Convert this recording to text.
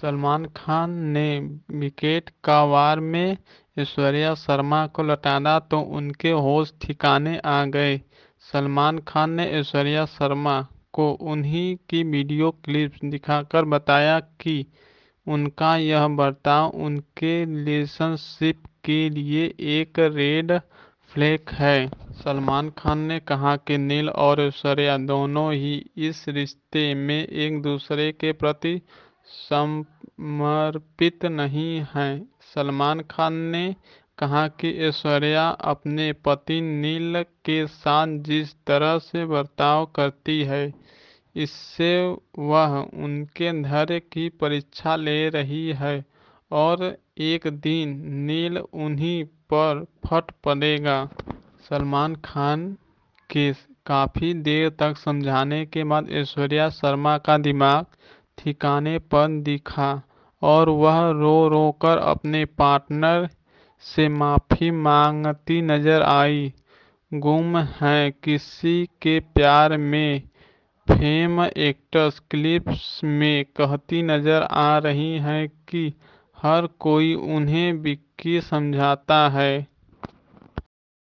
सलमान खान ने विकेट का वार में ऐश्वर्या शर्मा को लौटाना तो उनके होश ठिकाने आ गए सलमान खान ने ऐश्वर्या शर्मा को उन्हीं की वीडियो क्लिप्स दिखाकर बताया कि उनका यह बर्ताव उनके रिलेशनशिप के लिए एक रेड फ्लैग है सलमान खान ने कहा कि नील और ऐश्वर्या दोनों ही इस रिश्ते में एक दूसरे के प्रति समर्पित नहीं हैं सलमान खान ने कहा कि ऐश्वर्या अपने पति नील के साथ जिस तरह से बर्ताव करती है इससे वह उनके धैर्य की परीक्षा ले रही है और एक दिन नील उन्हीं पर फट पड़ेगा सलमान खान के काफ़ी देर तक समझाने के बाद ऐश्वर्या शर्मा का दिमाग ठिकानेपन दिखा और वह रो रो कर अपने पार्टनर से माफ़ी मांगती नजर आई गुम है किसी के प्यार में फेम एक्टर्स क्लिप्स में कहती नजर आ रही हैं कि हर कोई उन्हें विक्की समझाता है